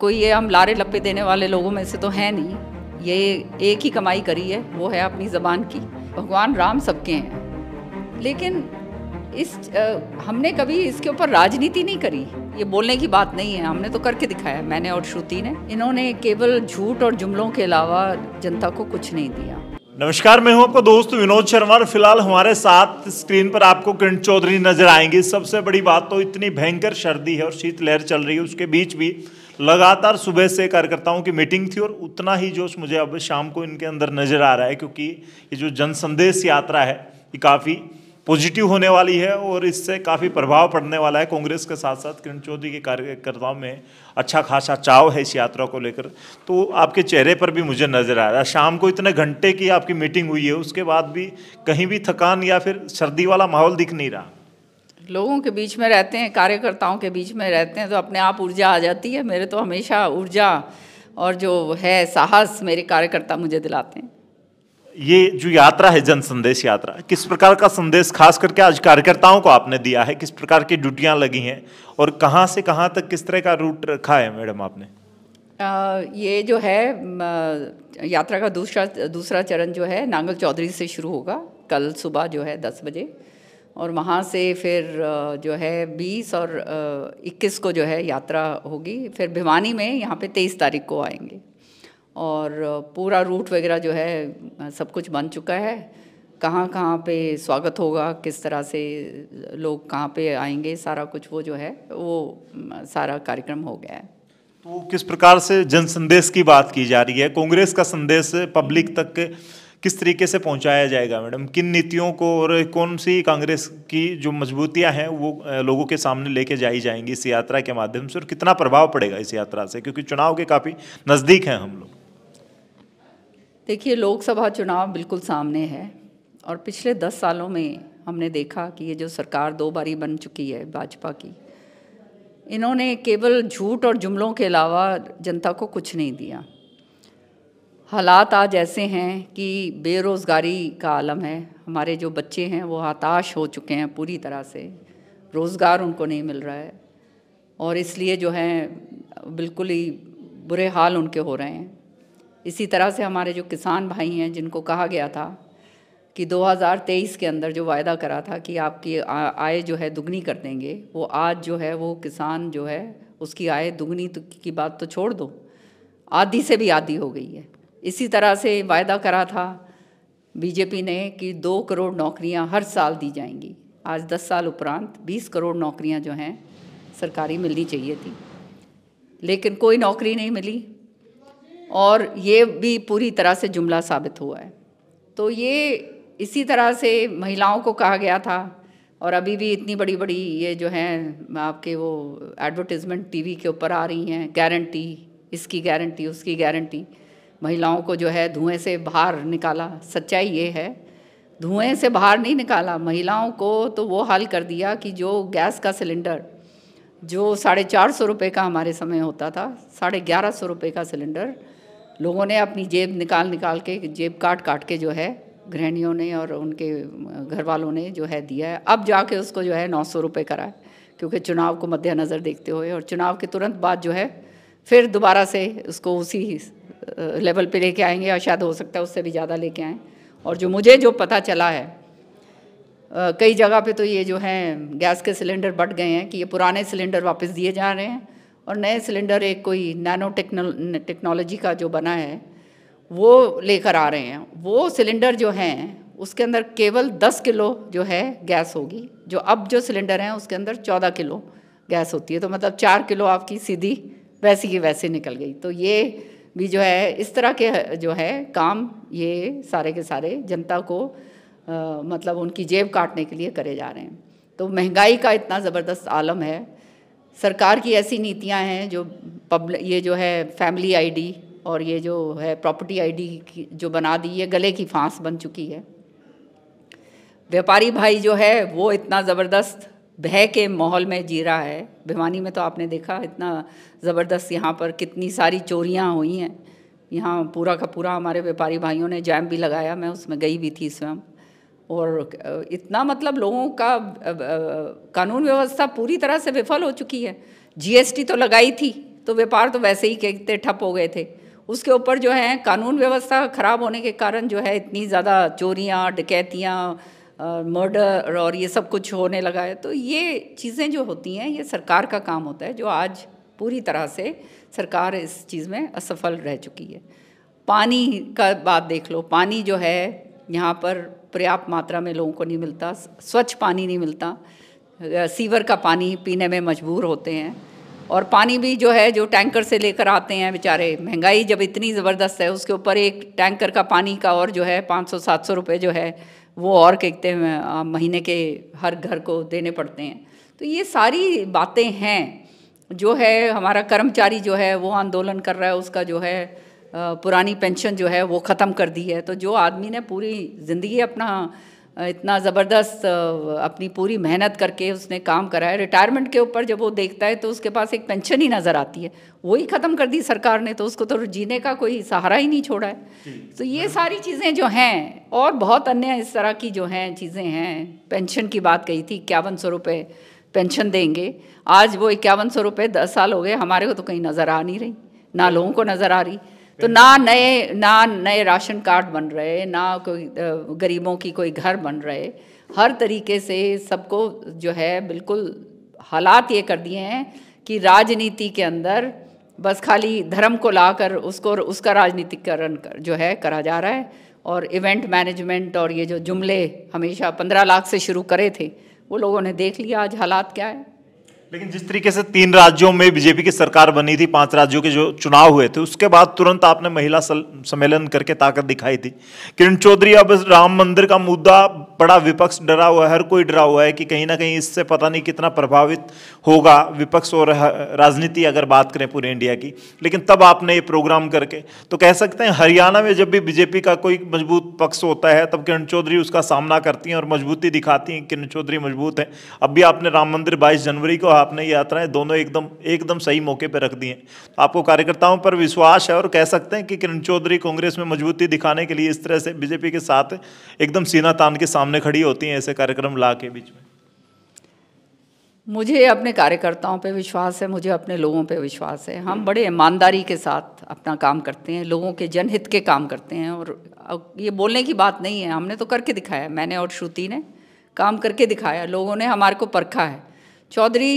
कोई ये हम लारे लपे देने वाले लोगों में से तो है नहीं ये एक ही कमाई करी है वो है अपनी ज़बान की भगवान राम सबके हैं लेकिन इस आ, हमने कभी इसके ऊपर राजनीति नहीं करी ये बोलने की बात नहीं है हमने तो करके दिखाया मैंने और श्रुति ने इन्होंने केवल झूठ और जुमलों के अलावा जनता को कुछ नहीं दिया नमस्कार मैं हूं आपका दोस्त विनोद शर्मा और फिलहाल हमारे साथ स्क्रीन पर आपको किरण चौधरी नजर आएंगी सबसे बड़ी बात तो इतनी भयंकर सर्दी है और शीतलहर चल रही है उसके बीच भी लगातार सुबह से कार्यकर्ताओं की मीटिंग थी और उतना ही जोश मुझे अब शाम को इनके अंदर नज़र आ रहा है क्योंकि ये जो जन संदेश यात्रा है ये काफ़ी पॉजिटिव होने वाली है और इससे काफ़ी प्रभाव पड़ने वाला है कांग्रेस के साथ साथ किरण चौधरी के कार्यकर्ताओं में अच्छा खासा चाव है इस यात्रा को लेकर तो आपके चेहरे पर भी मुझे नज़र आ रहा है शाम को इतने घंटे की आपकी मीटिंग हुई है उसके बाद भी कहीं भी थकान या फिर सर्दी वाला माहौल दिख नहीं रहा लोगों के बीच में रहते हैं कार्यकर्ताओं के बीच में रहते हैं तो अपने आप ऊर्जा आ जाती है मेरे तो हमेशा ऊर्जा और जो है साहस मेरे कार्यकर्ता मुझे दिलाते हैं ये जो यात्रा है जन संदेश यात्रा किस प्रकार का संदेश खास करके आज कार्यकर्ताओं को आपने दिया है किस प्रकार की ड्यूटियाँ लगी हैं और कहाँ से कहाँ तक किस तरह का रूट रखा है मैडम आपने आ, ये जो है यात्रा का दूसरा दूसरा चरण जो है नांगल चौधरी से शुरू होगा कल सुबह जो है दस बजे और वहाँ से फिर जो है 20 और 21 को जो है यात्रा होगी फिर भिवानी में यहाँ पे 23 तारीख को आएंगे और पूरा रूट वगैरह जो है सब कुछ बन चुका है कहाँ कहाँ पे स्वागत होगा किस तरह से लोग कहाँ पे आएंगे सारा कुछ वो जो है वो सारा कार्यक्रम हो गया है तो किस प्रकार से जन संदेश की बात की जा रही है कांग्रेस का संदेश पब्लिक तक किस तरीके से पहुंचाया जाएगा मैडम किन नीतियों को और कौन सी कांग्रेस की जो मजबूतियां हैं वो लोगों के सामने लेके जाई जाएंगी इस यात्रा के माध्यम से और कितना प्रभाव पड़ेगा इस यात्रा से क्योंकि चुनाव के काफ़ी नज़दीक हैं हम लोग देखिए लोकसभा चुनाव बिल्कुल सामने है और पिछले दस सालों में हमने देखा कि ये जो सरकार दो बारी बन चुकी है भाजपा की इन्होंने केवल झूठ और जुमलों के अलावा जनता को कुछ नहीं दिया हालात आज ऐसे हैं कि बेरोज़गारी का आलम है हमारे जो बच्चे हैं वो हताश हो चुके हैं पूरी तरह से रोज़गार उनको नहीं मिल रहा है और इसलिए जो है बिल्कुल ही बुरे हाल उनके हो रहे हैं इसी तरह से हमारे जो किसान भाई हैं जिनको कहा गया था कि 2023 के अंदर जो वायदा करा था कि आपकी आय जो है दुगनी कर देंगे वो आज जो है वो किसान जो है उसकी आय दुगनी की बात तो छोड़ दो आधी से भी आधी हो गई है इसी तरह से वायदा करा था बीजेपी ने कि दो करोड़ नौकरियां हर साल दी जाएंगी आज दस साल उपरांत बीस करोड़ नौकरियां जो हैं सरकारी मिलनी चाहिए थी लेकिन कोई नौकरी नहीं मिली और ये भी पूरी तरह से जुमला साबित हुआ है तो ये इसी तरह से महिलाओं को कहा गया था और अभी भी इतनी बड़ी बड़ी ये जो हैं आपके वो एडवर्टिजमेंट टीवी के ऊपर आ रही हैं गारंटी इसकी गारंटी उसकी गारंटी महिलाओं को जो है धुएं से बाहर निकाला सच्चाई ये है धुएं से बाहर नहीं निकाला महिलाओं को तो वो हल कर दिया कि जो गैस का सिलेंडर जो साढ़े चार सौ रुपये का हमारे समय होता था साढ़े ग्यारह सौ रुपये का सिलेंडर लोगों ने अपनी जेब निकाल निकाल के जेब काट काट के जो है गृहणियों ने और उनके घर वालों ने जो है दिया है अब जाके उसको जो है नौ सौ रुपये कराए क्योंकि चुनाव को मद्देनज़र देखते हुए और चुनाव के तुरंत बाद जो है फिर दोबारा से उसको उसी लेवल पे लेके आएंगे या शायद हो सकता है उससे भी ज़्यादा लेके आएँ और जो मुझे जो पता चला है कई जगह पे तो ये जो हैं गैस के सिलेंडर बढ़ गए हैं कि ये पुराने सिलेंडर वापस दिए जा रहे हैं और नए सिलेंडर एक कोई नैनो टेक्नोलॉजी का जो बना है वो लेकर आ रहे हैं वो सिलेंडर जो हैं उसके अंदर केवल 10 किलो जो है गैस होगी जो अब जो सिलेंडर हैं उसके अंदर 14 किलो गैस होती है तो मतलब 4 किलो आपकी सीधी वैसी की वैसे निकल गई तो ये भी जो है इस तरह के जो है काम ये सारे के सारे जनता को आ, मतलब उनकी जेब काटने के लिए करे जा रहे हैं तो महंगाई का इतना ज़बरदस्त आलम है सरकार की ऐसी नीतियां हैं जो पब्लिक ये जो है फैमिली आईडी और ये जो है प्रॉपर्टी आईडी जो बना दी ये गले की फांस बन चुकी है व्यापारी भाई जो है वो इतना ज़बरदस्त भय के माहौल में जी रहा है भिवानी में तो आपने देखा इतना ज़बरदस्त यहाँ पर कितनी सारी चोरियाँ हुई हैं यहाँ पूरा का पूरा हमारे व्यापारी भाइयों ने जैम भी लगाया मैं उसमें गई भी थी स्वयं और इतना मतलब लोगों का कानून व्यवस्था पूरी तरह से विफल हो चुकी है जीएसटी तो लगाई थी तो व्यापार तो वैसे ही कहते ठप हो गए थे उसके ऊपर जो है कानून व्यवस्था खराब होने के कारण जो है इतनी ज़्यादा चोरियाँ डकैतियाँ मर्डर और ये सब कुछ होने लगा है तो ये चीज़ें जो होती हैं ये सरकार का काम होता है जो आज पूरी तरह से सरकार इस चीज़ में असफल रह चुकी है पानी का बात देख लो पानी जो है यहाँ पर पर्याप्त मात्रा में लोगों को नहीं मिलता स्वच्छ पानी नहीं मिलता सीवर का पानी पीने में मजबूर होते हैं और पानी भी जो है जो टैंकर से लेकर आते हैं बेचारे महंगाई जब इतनी ज़बरदस्त है उसके ऊपर एक टैंकर का पानी का और जो है 500-700 रुपए जो है वो और कहते हैं महीने के हर घर को देने पड़ते हैं तो ये सारी बातें हैं जो है हमारा कर्मचारी जो है वो आंदोलन कर रहा है उसका जो है पुरानी पेंशन जो है वो ख़त्म कर दी है तो जो आदमी ने पूरी ज़िंदगी अपना इतना ज़बरदस्त अपनी पूरी मेहनत करके उसने काम करा है रिटायरमेंट के ऊपर जब वो देखता है तो उसके पास एक पेंशन ही नज़र आती है वही ख़त्म कर दी सरकार ने तो उसको तो जीने का कोई सहारा ही नहीं छोड़ा है तो ये सारी चीज़ें जो हैं और बहुत अन्य इस तरह की जो हैं चीज़ें हैं पेंशन की बात कही थी इक्यावन सौ रुपये पेंशन देंगे आज वो इक्यावन सौ रुपये दस साल हो गए हमारे को तो कहीं नज़र आ नहीं रही ना लोगों को नज़र आ रही तो ना नए ना नए राशन कार्ड बन रहे ना कोई गरीबों की कोई घर बन रहे हर तरीके से सबको जो है बिल्कुल हालात ये कर दिए हैं कि राजनीति के अंदर बस खाली धर्म को लाकर उसको उसका राजनीतिकरण कर, जो है करा जा रहा है और इवेंट मैनेजमेंट और ये जो जुमले हमेशा पंद्रह लाख से शुरू करे थे वो लोगों ने देख लिया आज हालात क्या है लेकिन जिस तरीके से तीन राज्यों में बीजेपी की सरकार बनी थी पांच राज्यों के जो चुनाव हुए थे उसके बाद तुरंत आपने महिला सम्मेलन करके ताकत दिखाई थी किरण चौधरी अब राम मंदिर का मुद्दा बड़ा विपक्ष डरा हुआ है हर कोई डरा हुआ है कि कहीं ना कहीं इससे पता नहीं कितना प्रभावित होगा विपक्ष और राजनीति अगर बात करें पूरे इंडिया की लेकिन तब आपने ये प्रोग्राम करके तो कह सकते हैं हरियाणा में जब भी बीजेपी का कोई मजबूत पक्ष होता है तब किरण चौधरी उसका सामना करती हैं और मजबूती दिखाती हैं किरण चौधरी मजबूत हैं अब भी आपने राम मंदिर बाईस जनवरी को आपने यात्राएं दोनों एकदम एकदम सही मौके पर रख दी हैं तो आपको कार्यकर्ताओं पर विश्वास है और कह सकते हैं कि किरण चौधरी कांग्रेस में मजबूती दिखाने के लिए इस तरह से बीजेपी के साथ एकदम सीना तान के सामने खड़ी होती हैं ऐसे कार्यक्रम ला के बीच में मुझे अपने कार्यकर्ताओं पर विश्वास है मुझे अपने लोगों पर विश्वास है हम बड़े ईमानदारी के साथ अपना काम करते हैं लोगों के जनहित के काम करते हैं और ये बोलने की बात नहीं है हमने तो करके दिखाया मैंने और श्रुति ने काम करके दिखाया लोगों ने हमारे को परखा है चौधरी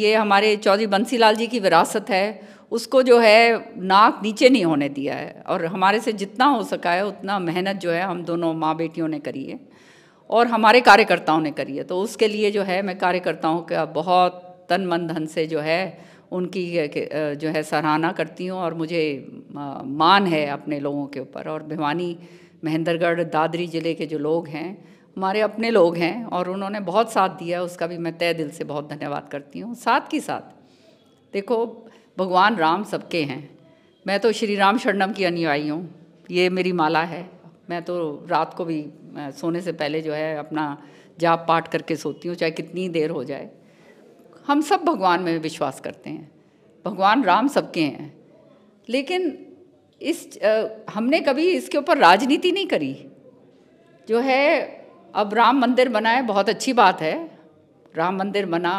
ये हमारे चौधरी बंसी लाल जी की विरासत है उसको जो है नाक नीचे नहीं होने दिया है और हमारे से जितना हो सका है उतना मेहनत जो है हम दोनों माँ बेटियों ने करी है और हमारे कार्यकर्ताओं ने करी है तो उसके लिए जो है मैं कार्यकर्ताओं का बहुत तन मन धन से जो है उनकी जो है सराहना करती हूँ और मुझे मान है अपने लोगों के ऊपर और भिवानी महेंद्रगढ़ दादरी ज़िले के जो लोग हैं हमारे अपने लोग हैं और उन्होंने बहुत साथ दिया उसका भी मैं तय दिल से बहुत धन्यवाद करती हूँ साथ ही साथ देखो भगवान राम सबके हैं मैं तो श्री राम शरणम की अनुयायी हूँ ये मेरी माला है मैं तो रात को भी सोने से पहले जो है अपना जाप पाठ करके सोती हूँ चाहे कितनी देर हो जाए हम सब भगवान में विश्वास करते हैं भगवान राम सबके हैं लेकिन इस हमने कभी इसके ऊपर राजनीति नहीं करी जो है अब राम मंदिर बनाए बहुत अच्छी बात है राम मंदिर बना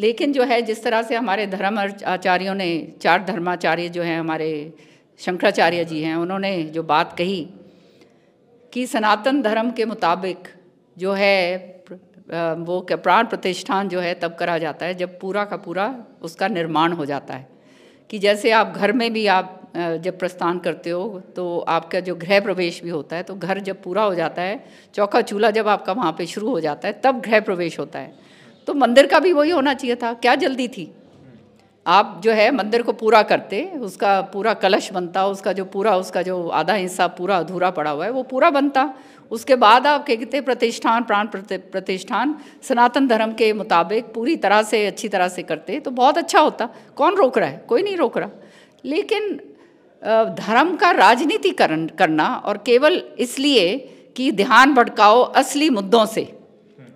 लेकिन जो है जिस तरह से हमारे धर्म आचार्यों ने चार धर्माचार्य जो हैं हमारे शंकराचार्य जी हैं उन्होंने जो बात कही कि सनातन धर्म के मुताबिक जो है वो प्राण प्रतिष्ठान जो है तब करा जाता है जब पूरा का पूरा उसका निर्माण हो जाता है कि जैसे आप घर में भी आप जब प्रस्थान करते हो तो आपका जो गृह प्रवेश भी होता है तो घर जब पूरा हो जाता है चौका चूल्हा जब आपका वहाँ पे शुरू हो जाता है तब गृह प्रवेश होता है तो मंदिर का भी वही होना चाहिए था क्या जल्दी थी आप जो है मंदिर को पूरा करते उसका पूरा कलश बनता उसका जो पूरा उसका जो आधा हिस्सा पूरा अधूरा पड़ा हुआ है वो पूरा बनता उसके बाद आप क्या कहते प्रतिष्ठान प्राण प्रतिष्ठान सनातन धर्म के मुताबिक पूरी तरह से अच्छी तरह से करते तो बहुत अच्छा होता कौन रोक रहा है कोई नहीं रोक रहा लेकिन धर्म का राजनीतिकरण करना और केवल इसलिए कि ध्यान भटकाओ असली मुद्दों से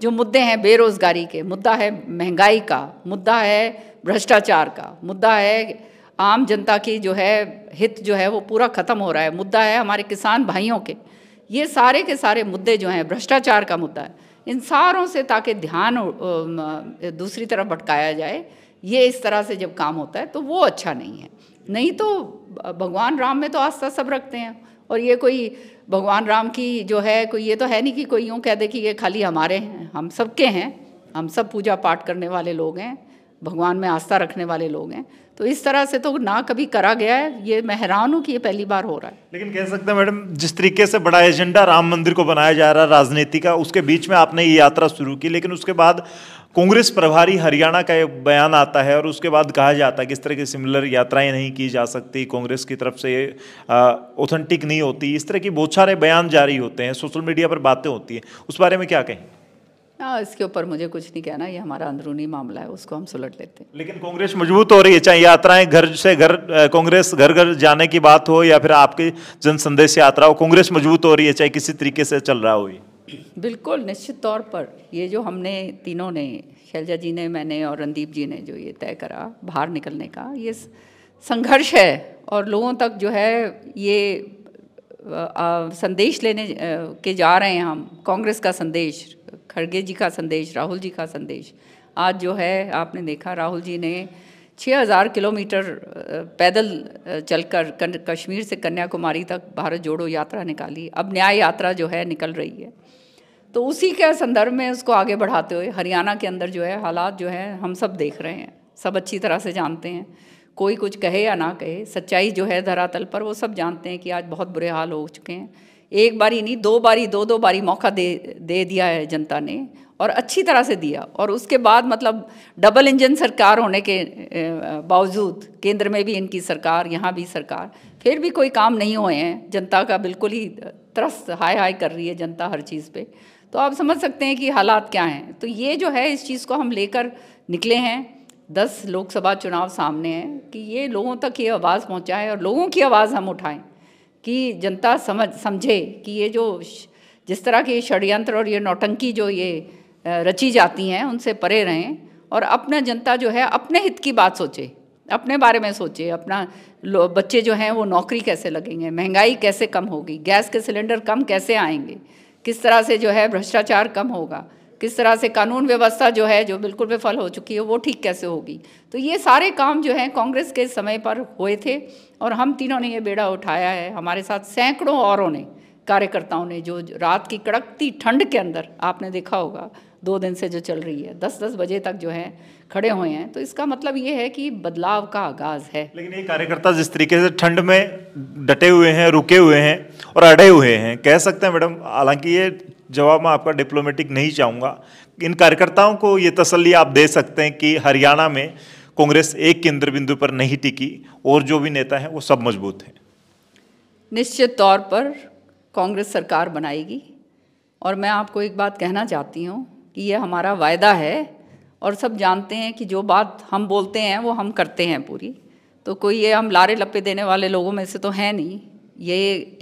जो मुद्दे हैं बेरोज़गारी के मुद्दा है महंगाई का मुद्दा है भ्रष्टाचार का मुद्दा है आम जनता की जो है हित जो है वो पूरा ख़त्म हो रहा है मुद्दा है हमारे किसान भाइयों के ये सारे के सारे मुद्दे जो हैं भ्रष्टाचार का मुद्दा है इन सारों से ताकि ध्यान दूसरी तरफ भटकाया जाए ये इस तरह से जब काम होता है तो वो अच्छा नहीं है नहीं तो भगवान राम में तो आस्था सब रखते हैं और ये कोई भगवान राम की जो है कोई ये तो है नहीं कि कोई यूँ कह दे कि ये खाली हमारे हैं हम सबके हैं हम सब पूजा पाठ करने वाले लोग हैं भगवान में आस्था रखने वाले लोग हैं तो इस तरह से तो ना कभी करा गया है ये मैं हैरान हूँ कि ये पहली बार हो रहा है लेकिन कह सकते हैं मैडम जिस तरीके से बड़ा एजेंडा राम मंदिर को बनाया जा रहा है राजनीति का उसके बीच में आपने ये यात्रा शुरू की लेकिन उसके बाद कांग्रेस प्रभारी हरियाणा का एक बयान आता है और उसके बाद कहा जाता है कि इस तरह की सिमिलर यात्राएं नहीं की जा सकती कांग्रेस की तरफ से ऑथेंटिक नहीं होती इस तरह की बहुत सारे बयान जारी होते हैं सोशल मीडिया पर बातें होती हैं उस बारे में क्या कहें आ, इसके ऊपर मुझे कुछ नहीं कहना ये हमारा अंदरूनी मामला है उसको हम सुलट लेते हैं लेकिन कांग्रेस मजबूत हो रही है चाहे यात्राएं घर से घर कांग्रेस घर घर जाने की बात हो या फिर आपकी जन संदेश यात्रा हो कांग्रेस मजबूत हो रही है चाहे किसी तरीके से चल रहा हो ये बिल्कुल निश्चित तौर पर ये जो हमने तीनों ने शैलजा जी ने मैंने और रणदीप जी ने जो ये तय करा बाहर निकलने का ये संघर्ष है और लोगों तक जो है ये संदेश लेने के जा रहे हैं हम कांग्रेस का संदेश खड़गे जी का संदेश राहुल जी का संदेश आज जो है आपने देखा राहुल जी ने 6000 किलोमीटर पैदल चलकर कश्मीर से कन्याकुमारी तक भारत जोड़ो यात्रा निकाली अब न्याय यात्रा जो है निकल रही है तो उसी के संदर्भ में उसको आगे बढ़ाते हुए हरियाणा के अंदर जो है हालात जो है हम सब देख रहे हैं सब अच्छी तरह से जानते हैं कोई कुछ कहे या ना कहे सच्चाई जो है धरातल पर वो सब जानते हैं कि आज बहुत बुरे हाल हो चुके हैं एक बारी नहीं दो बारी दो दो बारी मौका दे दे दिया है जनता ने और अच्छी तरह से दिया और उसके बाद मतलब डबल इंजन सरकार होने के बावजूद केंद्र में भी इनकी सरकार यहाँ भी सरकार फिर भी कोई काम नहीं हुए हैं जनता का बिल्कुल ही त्रस्त हाय हाय कर रही है जनता हर चीज़ पर तो आप समझ सकते हैं कि हालात क्या हैं तो ये जो है इस चीज़ को हम लेकर निकले हैं दस लोकसभा चुनाव सामने हैं कि ये लोगों तक ये आवाज़ पहुँचाएँ और लोगों की आवाज़ हम उठाएँ कि जनता समझ समझे कि ये जो जिस तरह के षडयंत्र और ये नौटंकी जो ये रची जाती हैं उनसे परे रहें और अपना जनता जो है अपने हित की बात सोचे अपने बारे में सोचे अपना बच्चे जो हैं वो नौकरी कैसे लगेंगे महंगाई कैसे कम होगी गैस के सिलेंडर कम कैसे आएंगे किस तरह से जो है भ्रष्टाचार कम होगा किस तरह से कानून व्यवस्था जो है जो बिल्कुल विफल हो चुकी है वो ठीक कैसे होगी तो ये सारे काम जो हैं कांग्रेस के समय पर हुए थे और हम तीनों ने ये बेड़ा उठाया है हमारे साथ सैकड़ों औरों ने कार्यकर्ताओं ने जो रात की कड़कती ठंड के अंदर आपने देखा होगा दो दिन से जो चल रही है दस दस बजे तक जो है खड़े हुए हैं तो इसका मतलब ये है कि बदलाव का आगाज है लेकिन ये कार्यकर्ता जिस तरीके से ठंड में डटे हुए हैं रुके हुए हैं और अड़े हुए हैं कह सकते हैं मैडम हालांकि ये जवाब मैं आपका डिप्लोमेटिक नहीं चाहूँगा इन कार्यकर्ताओं को ये तसली आप दे सकते हैं कि हरियाणा में कांग्रेस एक केंद्र बिंदु पर नहीं टिकी और जो भी नेता हैं वो सब मजबूत हैं निश्चित तौर पर कांग्रेस सरकार बनाएगी और मैं आपको एक बात कहना चाहती हूँ कि ये हमारा वायदा है और सब जानते हैं कि जो बात हम बोलते हैं वो हम करते हैं पूरी तो कोई ये हम लारे लप्पे देने वाले लोगों में से तो है नहीं ये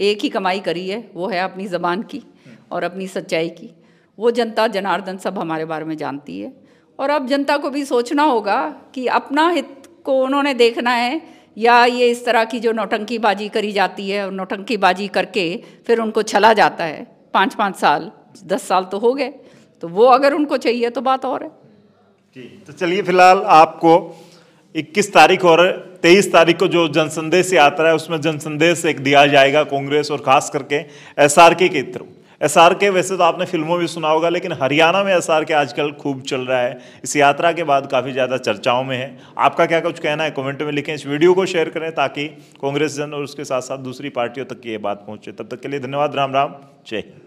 एक ही कमाई करी है वो है अपनी ज़बान की और अपनी सच्चाई की वो जनता जनार्दन सब हमारे बारे में जानती है और अब जनता को भी सोचना होगा कि अपना हित को उन्होंने देखना है या ये इस तरह की जो नौटंकीबाजी करी जाती है और नौटंकीबाजी करके फिर उनको छला जाता है पाँच पाँच साल दस साल तो हो गए तो वो अगर उनको चाहिए तो बात और है जी तो चलिए फिलहाल आपको 21 तारीख और 23 तारीख को जो जनसंदेश यात्रा है उसमें जनसंदेश एक दिया जाएगा कांग्रेस और खास करके एस आर के थ्रू एस आर के वैसे तो आपने फिल्मों में सुना होगा लेकिन हरियाणा में एस आर के आजकल खूब चल रहा है इस यात्रा के बाद काफ़ी ज़्यादा चर्चाओं में है आपका क्या कुछ कहना है कमेंट में लिखें इस वीडियो को शेयर करें ताकि कांग्रेस जन और उसके साथ साथ दूसरी पार्टियों तक की ये बात पहुँचे तब तक के लिए धन्यवाद राम राम जय हिंद